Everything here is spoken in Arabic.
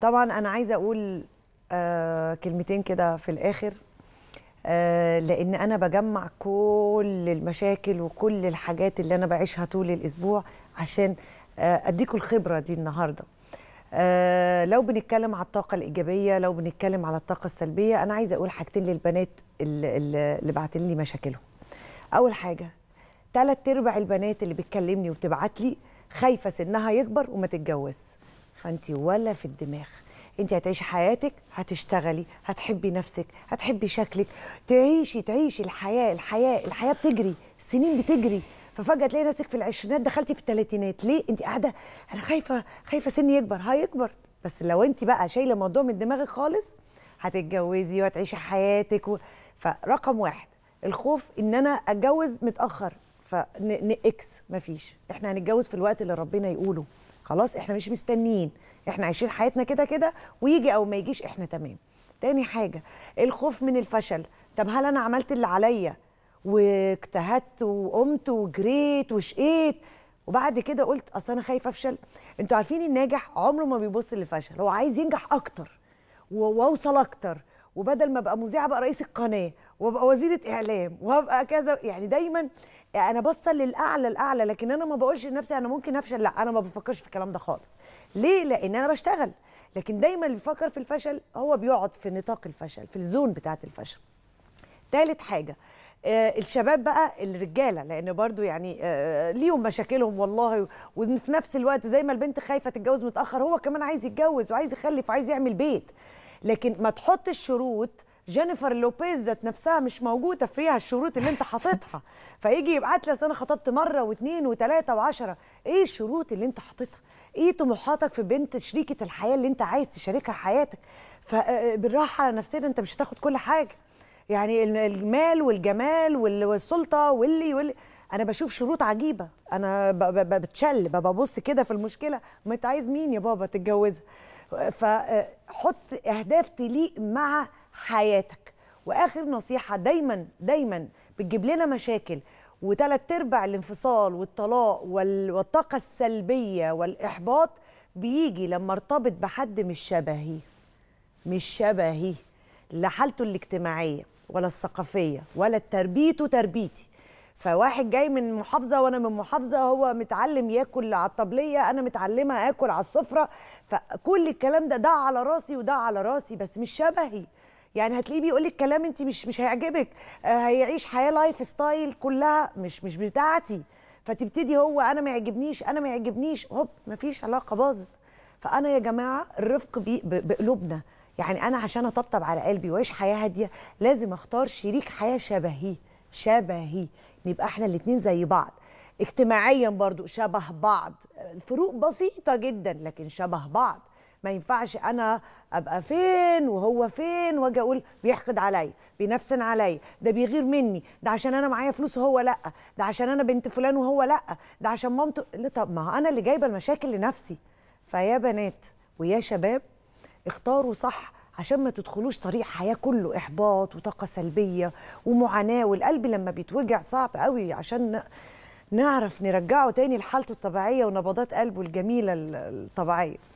طبعا انا عايزه اقول آه كلمتين كده في الاخر آه لان انا بجمع كل المشاكل وكل الحاجات اللي انا بعيشها طول الاسبوع عشان آه اديكم الخبره دي النهارده آه لو بنتكلم على الطاقه الايجابيه لو بنتكلم على الطاقه السلبيه انا عايزه اقول حاجتين للبنات اللي, اللي لي مشاكلهم اول حاجه ثلاث ارباع البنات اللي بتكلمني وبتبعت لي خايفه سنها يكبر وما تتجوز فانت ولا في الدماغ انت هتعيشي حياتك هتشتغلي هتحبي نفسك هتحبي شكلك تعيشي تعيشي الحياه الحياه الحياه بتجري السنين بتجري ففجاه تلاقي نفسك في العشرينات دخلتي في الثلاثينات ليه انت قاعده انا خايفه خايفه سني يكبر هيكبر بس لو انت بقى شايله الموضوع من دماغك خالص هتتجوزي وهتعيشي حياتك و... فرقم واحد الخوف ان انا اتجوز متاخر اكس مفيش احنا هنتجوز في الوقت اللي ربنا يقوله خلاص احنا مش مستنيين احنا عايشين حياتنا كده كده ويجي او ما يجيش احنا تمام تاني حاجه الخوف من الفشل طب هل انا عملت اللي عليا واجتهدت وقمت وجريت وشقيت وبعد كده قلت اصل انا خايفه افشل انتوا عارفين الناجح عمره ما بيبص للفشل هو عايز ينجح اكتر واوصل اكتر وبدل ما ابقى مذيعه بقى رئيس القناه وابقى وزيره اعلام وابقى كذا يعني دايما انا بصل للاعلى الاعلى لكن انا ما بقولش لنفسي انا ممكن افشل لا انا ما بفكرش في الكلام ده خالص ليه لان انا بشتغل لكن دايما اللي بيفكر في الفشل هو بيقعد في نطاق الفشل في الزون بتاعه الفشل ثالث حاجه آه الشباب بقى الرجاله لان برضو يعني آه،, آه ليهم مشاكلهم والله وفي نفس الوقت زي ما البنت خايفه تتجوز متاخر هو كمان عايز يتجوز وعايز يخلف وعايز يعمل بيت لكن ما تحطش شروط جينيفر لوبيز ذات نفسها مش موجوده فيها الشروط اللي انت حاططها فيجي يبعت لي انا خطبت مره واثنين وثلاثه وعشرة ايه الشروط اللي انت حاططها ايه طموحاتك في بنت شريكه الحياه اللي انت عايز تشاركها حياتك فبالراحه آه، آه، نفسيا انت مش هتاخد كل حاجه يعني المال والجمال والسلطه واللي واللي انا بشوف شروط عجيبه انا بتشل ببص كده في المشكله ما انت عايز مين يا بابا تتجوزها فحط اهداف تليق مع حياتك واخر نصيحه دايما دايما بتجيب لنا مشاكل وثلاث ارباع الانفصال والطلاق والطاقه السلبيه والاحباط بيجي لما ارتبط بحد مش شبهي مش شبهي لا حالته الاجتماعيه ولا الثقافيه ولا تربيته تربيتي فواحد جاي من محافظه وانا من محافظه هو متعلم ياكل على الطبليه انا متعلمه اكل على السفره فكل الكلام ده ده على راسي وده على راسي بس مش شبهي يعني هتلاقيه بيقول لك كلام انت مش مش هيعجبك آه، هيعيش حياه لايف ستايل كلها مش مش بتاعتي فتبتدي هو انا ما يعجبنيش انا ما يعجبنيش هوب مفيش علاقه باظت فانا يا جماعه الرفق بقلوبنا يعني انا عشان اطبطب على قلبي واعيش حياه هاديه لازم اختار شريك حياه شبهي شبهي نبقى احنا الاثنين زي بعض اجتماعيا برضو شبه بعض الفروق بسيطه جدا لكن شبه بعض ما ينفعش انا ابقى فين وهو فين واجي اقول بيحقد عليا بينفسن عليا ده بيغير مني ده عشان انا معايا فلوس وهو لا ده عشان انا بنت فلان وهو لا ده عشان مامته لا طب ما انا اللي جايبه المشاكل لنفسي فيا بنات ويا شباب اختاروا صح عشان ما تدخلوش طريق حياه كله احباط وطاقه سلبيه ومعاناه والقلب لما بيتوجع صعب قوي عشان نعرف نرجعه تاني لحالته الطبيعيه ونبضات قلبه الجميله الطبيعيه